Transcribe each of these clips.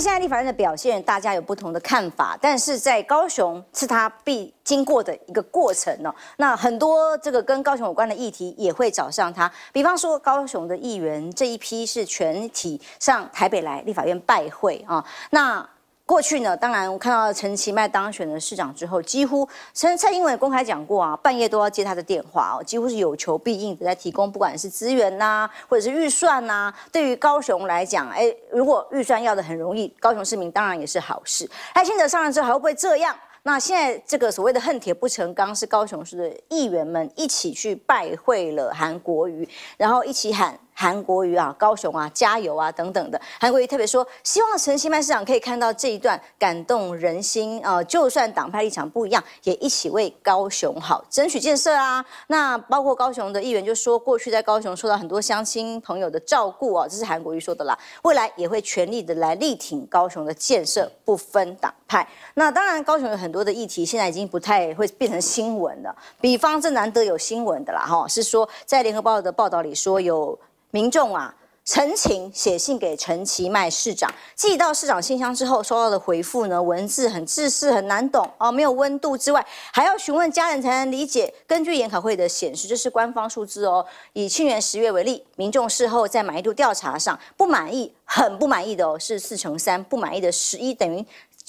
现在立法院的表现，大家有不同的看法，但是在高雄是他必经过的一个过程哦。那很多这个跟高雄有关的议题也会找上他，比方说高雄的议员这一批是全体上台北来立法院拜会啊。那过去呢，当然我看到陈其迈当选了市长之后，几乎陈蔡英文公开讲过啊，半夜都要接他的电话哦，几乎是有求必应的在提供，不管是资源呐，或者是预算呐。对于高雄来讲，哎，如果预算要的很容易，高雄市民当然也是好事。蔡英文上任之后还会不会这样？那现在这个所谓的恨铁不成钢，是高雄市的议员们一起去拜会了韩国瑜，然后一起喊。韩国瑜啊，高雄啊，加油啊，等等的。韩国瑜特别说，希望陈希曼市长可以看到这一段感动人心啊，就算党派立场不一样，也一起为高雄好争取建设啊。那包括高雄的议员就说，过去在高雄受到很多乡亲朋友的照顾啊，这是韩国瑜说的啦。未来也会全力的来力挺高雄的建设，不分党派。那当然，高雄有很多的议题，现在已经不太会变成新闻了。比方这难得有新闻的啦，哈，是说在联合报的报道里说有。民众啊，陈情写信给陈其迈市长，寄到市长信箱之后，收到的回复呢，文字很自私很难懂哦，没有温度之外，还要询问家人才能理解。根据研讨会的显示，这是官方数字哦。以去年十月为例，民众事后在满意度调查上不满意、很不满意的哦，是四成三，不满意的十一等于。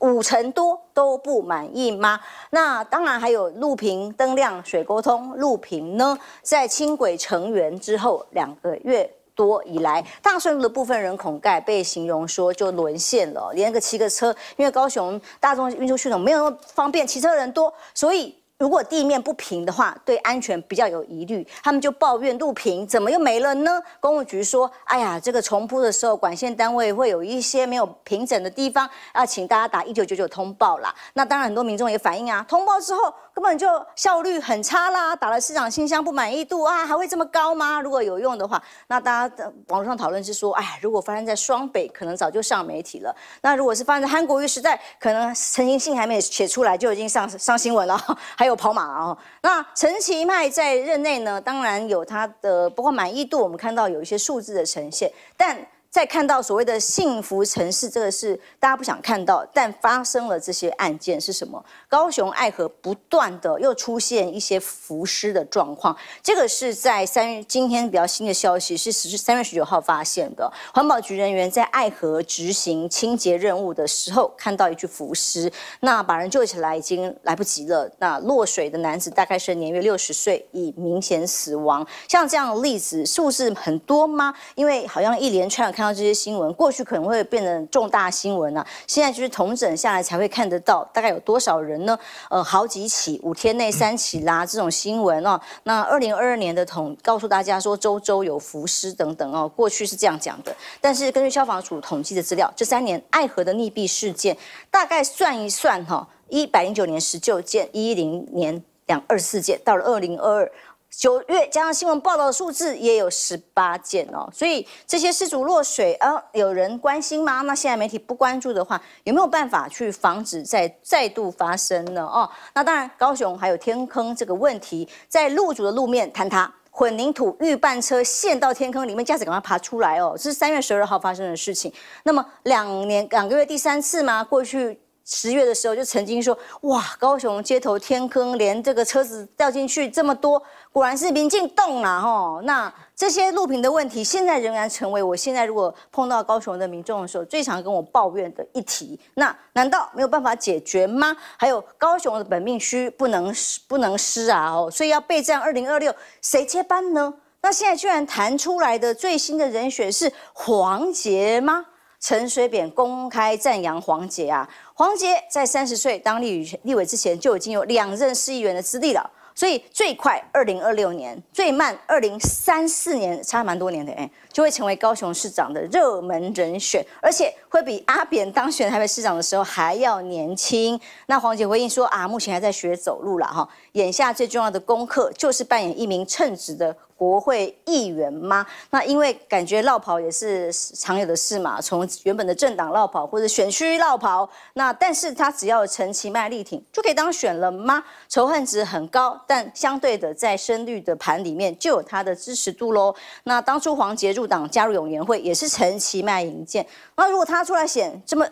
五成多都不满意吗？那当然还有路平灯亮水沟通路平呢。在轻轨成员之后两个月多以来，大顺路的部分人孔盖被形容说就沦陷了，连个骑个车，因为高雄大众运输系统没有那么方便，骑车人多，所以。如果地面不平的话，对安全比较有疑虑，他们就抱怨路平怎么又没了呢？公务局说：“哎呀，这个重铺的时候，管线单位会有一些没有平整的地方，要请大家打一九九九通报啦。”那当然，很多民众也反映啊，通报之后根本就效率很差啦。打了市长信箱不满意度啊，还会这么高吗？如果有用的话，那大家的网络上讨论是说：“哎，如果发生在双北，可能早就上媒体了。那如果是发生在韩国瑜时代，可能陈明信还没写出来就已经上上新闻了。”还有。跑马哦，那陈其迈在任内呢，当然有他的，包括满意度，我们看到有一些数字的呈现，但。再看到所谓的幸福城市，这个是大家不想看到，但发生了这些案件是什么？高雄爱河不断的又出现一些浮尸的状况，这个是在三月今天比较新的消息，是三月十九号发现的。环保局人员在爱河执行清洁任务的时候，看到一具浮尸，那把人救起来已经来不及了。那落水的男子大概是年约六十岁，已明显死亡。像这样的例子数字很多吗？因为好像一连串看。这些新闻过去可能会变成重大新闻啊，现在就是统整下来才会看得到，大概有多少人呢？呃，好几起，五天内三起啦，这种新闻哦。那二零二二年的统告诉大家说，周周有浮尸等等哦，过去是这样讲的。但是根据消防署统计的资料，这三年爱河的溺毙事件大概算一算哈，一百零九年十九件，一零年两二十四件，到了二零二二。九月加上新闻报道的数字也有十八件哦，所以这些失主落水，呃，有人关心吗？那现在媒体不关注的话，有没有办法去防止再再度发生呢？哦，那当然，高雄还有天坑这个问题，在路主的路面坍塌，混凝土预拌车陷到天坑里面，驾驶赶快爬出来哦，这是三月十二号发生的事情。那么两年两个月第三次吗？过去。十月的时候就曾经说，哇，高雄街头天坑连这个车子掉进去这么多，果然是民进动啊！吼。那这些路平的问题，现在仍然成为我现在如果碰到高雄的民众的时候，最常跟我抱怨的议题。那难道没有办法解决吗？还有高雄的本命区不能不能失啊哦，所以要备战二零二六，谁接班呢？那现在居然弹出来的最新的人选是黄杰吗？陈水扁公开赞扬黄捷啊，黄捷在三十岁当立立委之前，就已经有两任市议员的资历了，所以最快二零二六年，最慢二零三四年，差蛮多年的哎。就会成为高雄市长的热门人选，而且会比阿扁当选台北市长的时候还要年轻。那黄杰回应说啊，目前还在学走路了哈，眼下最重要的功课就是扮演一名称职的国会议员吗？那因为感觉绕跑也是常有的事嘛，从原本的政党绕跑或者选区绕跑，那但是他只要陈其迈力挺，就可以当选了吗？仇恨值很高，但相对的，在深绿的盘里面就有他的支持度喽。那当初黄杰入党加入永联会也是陈其迈引荐。那如果他出来选，这么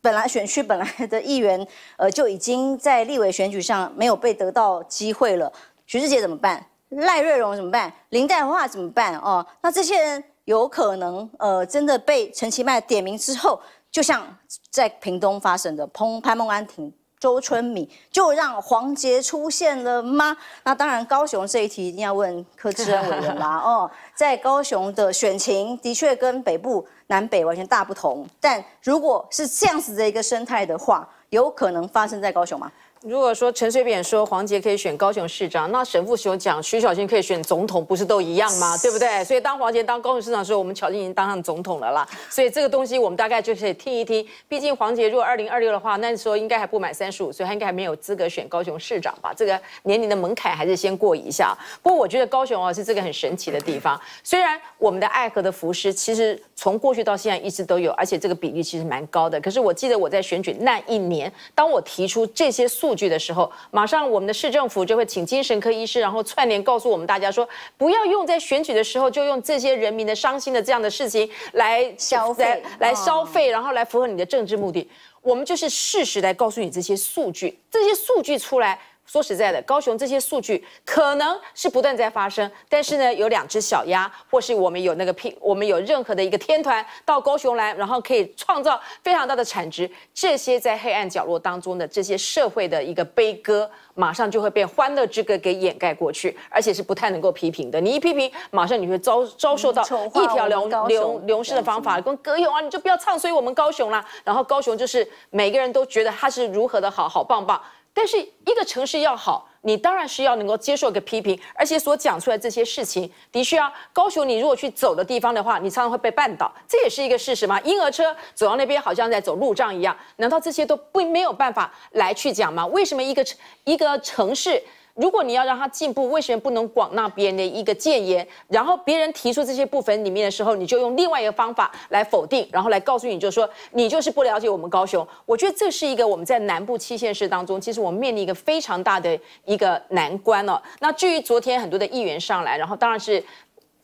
本来选区本来的议员，呃就已经在立委选举上没有被得到机会了。徐世杰怎么办？赖瑞荣怎么办？林黛华怎么办？哦，那这些人有可能呃真的被陈其迈点名之后，就像在屏东发生的，砰，潘孟安停。周春米就让黄杰出现了吗？那当然，高雄这一题一定要问柯志恩委员啦。哦，在高雄的选情的确跟北部南北完全大不同，但如果是这样子的一个生态的话，有可能发生在高雄吗？如果说陈水扁说黄杰可以选高雄市长，那沈富雄讲徐小军可以选总统，不是都一样吗？对不对？所以当黄杰当高雄市长的时候，我们乔晶已经当上总统了啦。所以这个东西我们大概就是听一听。毕竟黄杰如果二零二六的话，那时候应该还不满三十五，岁，他应该还没有资格选高雄市长吧？这个年龄的门槛还是先过一下。不过我觉得高雄啊是这个很神奇的地方。虽然我们的爱河的浮尸其实从过去到现在一直都有，而且这个比例其实蛮高的。可是我记得我在选举那一年，当我提出这些数。据的时候，马上我们的市政府就会请精神科医师，然后串联告诉我们大家说，不要用在选举的时候就用这些人民的伤心的这样的事情来消费，来消费，然后来符合你的政治目的。我们就是事实来告诉你这些数据，这些数据出来。说实在的，高雄这些数据可能是不断在发生，但是呢，有两只小鸭，或是我们有那个批，我们有任何的一个天团到高雄来，然后可以创造非常大的产值，这些在黑暗角落当中的这些社会的一个悲歌，马上就会被欢乐之歌给掩盖过去，而且是不太能够批评的。你一批评，马上你会遭遭受到一条流流流失的方法，跟歌友啊，你就不要唱所以我们高雄啦。然后高雄就是每个人都觉得他是如何的好，好棒棒。但是一个城市要好，你当然是要能够接受一个批评，而且所讲出来这些事情，的确啊，高雄你如果去走的地方的话，你常常会被绊倒，这也是一个事实嘛。婴儿车走到那边好像在走路障一样，难道这些都不没有办法来去讲吗？为什么一个城一个城市？如果你要让他进步，为什么不能广纳别人的一个谏言？然后别人提出这些部分里面的时候，你就用另外一个方法来否定，然后来告诉你，就是说你就是不了解我们高雄。我觉得这是一个我们在南部七县市当中，其实我们面临一个非常大的一个难关了。那至于昨天很多的议员上来，然后当然是。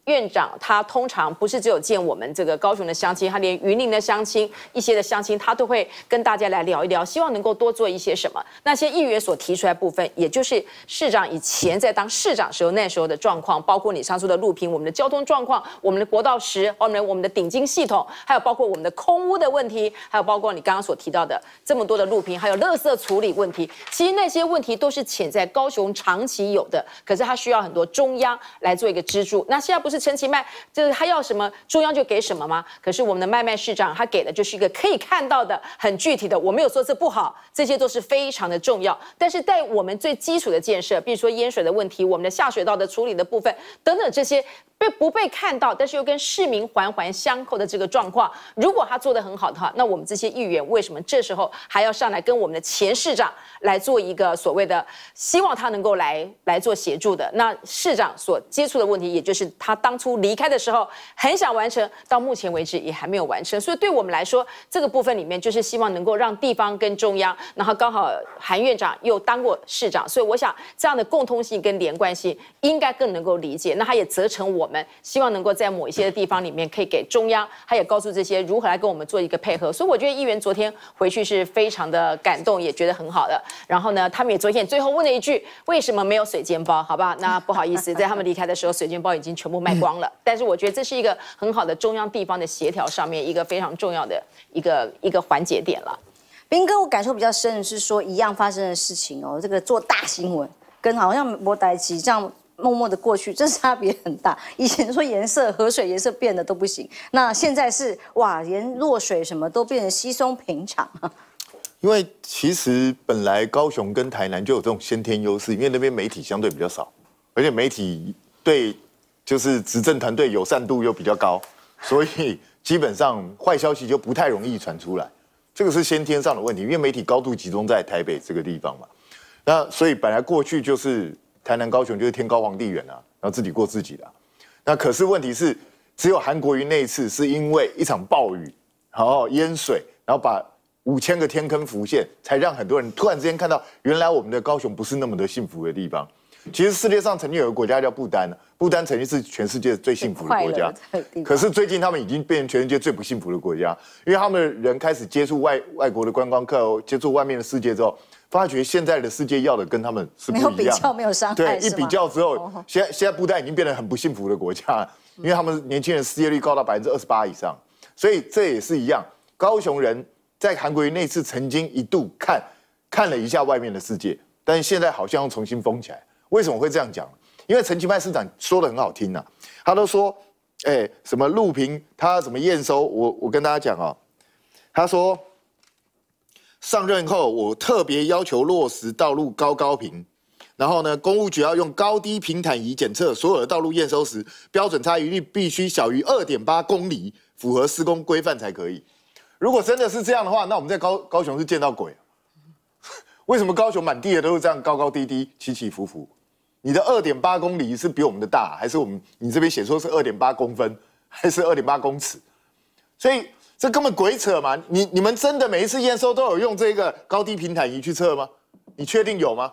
院长他通常不是只有见我们这个高雄的乡亲，他连云林的乡亲、一些的乡亲，他都会跟大家来聊一聊，希望能够多做一些什么。那些议员所提出来部分，也就是市长以前在当市长时候那时候的状况，包括你上述的路平，我们的交通状况，我们的国道十，后面我们的顶金系统，还有包括我们的空屋的问题，还有包括你刚刚所提到的这么多的路平，还有垃圾处理问题，其实那些问题都是潜在高雄长期有的，可是它需要很多中央来做一个支柱。那现在不。是陈其迈，就是他要什么中央就给什么吗？可是我们的麦麦市长，他给的就是一个可以看到的、很具体的。我没有说这不好，这些都是非常的重要。但是在我们最基础的建设，比如说淹水的问题、我们的下水道的处理的部分等等这些。被不被看到，但是又跟市民环环相扣的这个状况，如果他做得很好的话，那我们这些议员为什么这时候还要上来跟我们的前市长来做一个所谓的希望他能够来来做协助的？那市长所接触的问题，也就是他当初离开的时候很想完成，到目前为止也还没有完成。所以对我们来说，这个部分里面就是希望能够让地方跟中央，然后刚好韩院长又当过市长，所以我想这样的共通性跟连贯性应该更能够理解。那他也责成我。我们希望能够在某一些的地方里面，可以给中央，他也告诉这些如何来跟我们做一个配合。所以我觉得议员昨天回去是非常的感动，也觉得很好的。然后呢，他们也昨天最后问了一句：为什么没有水煎包？好吧，那不好意思，在他们离开的时候，水煎包已经全部卖光了。但是我觉得这是一个很好的中央地方的协调上面一个非常重要的一个一个环节点了。斌哥，我感受比较深的是说一样发生的事情哦，这个做大新闻跟好像播台七这样。默默的过去，这差别很大。以前说颜色河水颜色变得都不行，那现在是哇，连落水什么都变得稀松平常因为其实本来高雄跟台南就有这种先天优势，因为那边媒体相对比较少，而且媒体对就是执政团队友善度又比较高，所以基本上坏消息就不太容易传出来。这个是先天上的问题，因为媒体高度集中在台北这个地方嘛。那所以本来过去就是。台南高雄就是天高皇帝远啊，然后自己过自己的。那可是问题是，只有韩国瑜那一次是因为一场暴雨，然后淹水，然后把五千个天坑浮现，才让很多人突然之间看到，原来我们的高雄不是那么的幸福的地方。其实世界上曾经有个国家叫不丹，不丹曾经是全世界最幸福的国家，可是最近他们已经变成全世界最不幸福的国家，因为他们人开始接触外外国的观光客，接触外面的世界之后。发觉现在的世界要的跟他们是不一样，没有比较没有伤害。对，一比较之后，现在现在布袋已经变得很不幸福的国家，因为他们年轻人失业率高达百分之二十八以上，所以这也是一样。高雄人在韩国那次曾经一度看，看了一下外面的世界，但现在好像又重新封起来。为什么会这样讲？因为陈其迈市长说的很好听呐，他都说，哎，什么录屏他什么验收，我我跟大家讲哦，他说。上任后，我特别要求落实道路高高平，然后呢，公务局要用高低平坦仪检测所有的道路验收时，标准差一率必须小于二点八公里，符合施工规范才可以。如果真的是这样的话，那我们在高高雄是见到鬼 为什么高雄满地的都是这样高高低低、起起伏伏？你的二点八公里是比我们的大，还是我们你这边写说是二点八公分，还是二点八公尺？所以。这根本鬼扯嘛！你你们真的每一次验收都有用这个高低平坦仪去测吗？你确定有吗？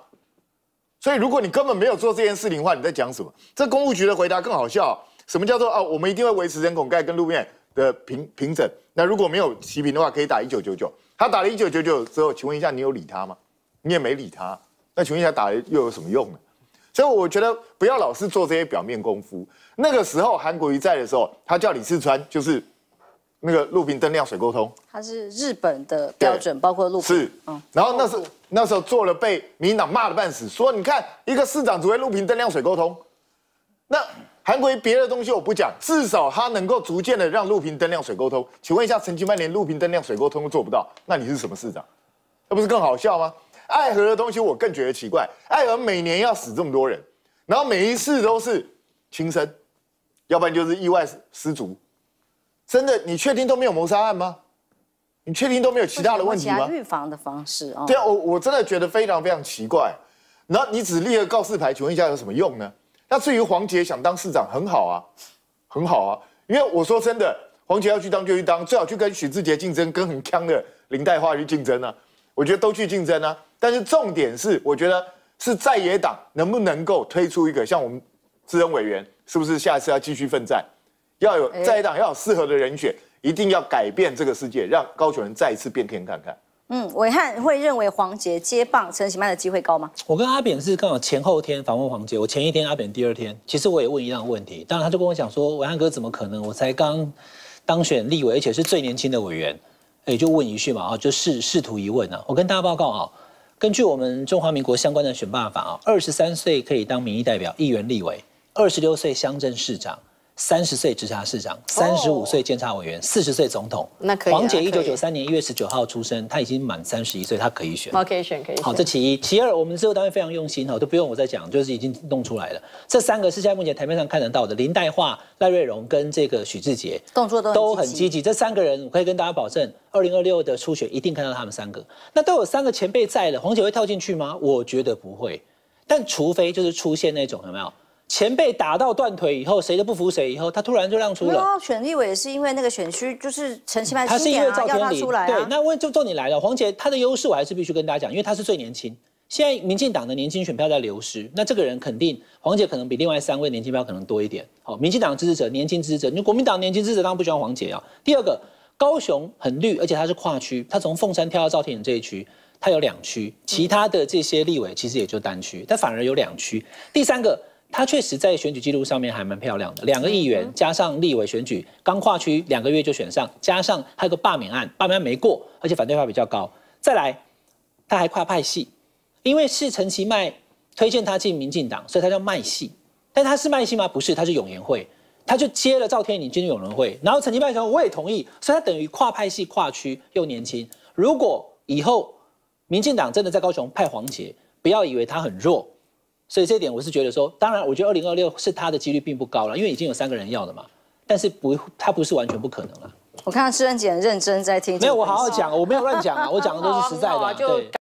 所以如果你根本没有做这件事情的话，你在讲什么？这公务局的回答更好笑。什么叫做啊？我们一定会维持人孔盖跟路面的平平整。那如果没有齐平的话，可以打一九九九。他打了一九九九之后，请问一下，你有理他吗？你也没理他。那请问一下，打了又有什么用呢？所以我觉得不要老是做这些表面功夫。那个时候韩国瑜在的时候，他叫李四川，就是。那个路平灯亮水沟通，它是日本的标准，包括路是，嗯，然后那时候那时候做了被民党骂的半死，说你看一个市长只会路平灯亮水沟通，那韩国别的东西我不讲，至少他能够逐渐的让路平灯亮水沟通。请问一下陈其曼，连路平灯亮水沟通都做不到，那你是什么市长？那不是更好笑吗？爱河的东西我更觉得奇怪，爱河每年要死这么多人，然后每一次都是轻生，要不然就是意外失足。真的，你确定都没有谋杀案吗？你确定都没有其他的问题吗？预防的方式哦。对啊，我我真的觉得非常非常奇怪。然后你只立个告示牌，请问一下有什么用呢？那至于黄杰想当市长，很好啊，很好啊，因为我说真的，黄杰要去当就去当，最好去跟许志杰竞争，跟很强的林黛花去竞争呢。我觉得都去竞争呢。但是重点是，我觉得是在野党能不能够推出一个像我们资深委员，是不是下次要继续奋战？要有在党要有适合的人选，一定要改变这个世界，让高雄人再一次变天看看。嗯，伟汉会认为黄捷接棒陈其迈的机会高吗？我跟阿扁是刚好前后天访问黄捷，我前一天阿扁，第二天其实我也问一样问题，当然他就跟我讲说，伟汉哥怎么可能？我才刚当选立委，而且是最年轻的委员，也就问一句嘛，就试试图一问啊。我跟大家报告啊，根据我们中华民国相关的选罢法啊，二十三岁可以当民意代表、议员、立委，二十六岁乡镇市长。三十岁直辖市长，三十五岁监察委员，四十岁总统。那可以，黄姐一九九三年一月十九号出生，她已经满三十一岁，她可以选。可以选，可以。好，这其一，其二，我们之后单位非常用心哈，都不用我再讲，就是已经弄出来了。这三个是现在目前台面上看得到的，林黛华、赖瑞荣跟这个许志杰，动作都很积极。这三个人，我可以跟大家保证，二零二六的初选一定看到他们三个。那都有三个前辈在了，黄姐会跳进去吗？我觉得不会。但除非就是出现那种有没有？前辈打到断腿以后，谁都不服谁，以后他突然就让出了。选立委是因为那个选区就是陈其迈他是啊，要他出来。对，那问就重你来了，黄姐，她的优势我还是必须跟大家讲，因为她是最年轻。现在民进党的年轻选票在流失，那这个人肯定黄姐可能比另外三位年轻票可能多一点。好，民进党支持者、年轻支持者，你国民党年轻支持者当然不喜欢黄姐啊。第二个，高雄很绿，而且他是跨区，他从凤山跳到赵天礼这一区，他有两区，其他的这些立委其实也就单区，他反而有两区。第三个。他确实在选举记录上面还蛮漂亮的，两个议员加上立委选举刚跨区两个月就选上，加上还有个罢免案，罢免案没过，而且反对派比较高。再来，他还跨派系，因为是陈其迈推荐他进民进党，所以他叫卖系。但他是卖系吗？不是，他是永联会，他就接了赵天宁进入永联会，然后陈其迈说我也同意，所以他等于跨派系、跨区又年轻。如果以后民进党真的在高雄派黄杰，不要以为他很弱。所以这点我是觉得说，当然我觉得二零二六是他的几率并不高了，因为已经有三个人要了嘛。但是不，他不是完全不可能了。我看到志恩姐很认真在听，没有我好好讲，我没有乱讲啊，我讲的都是实在的。对。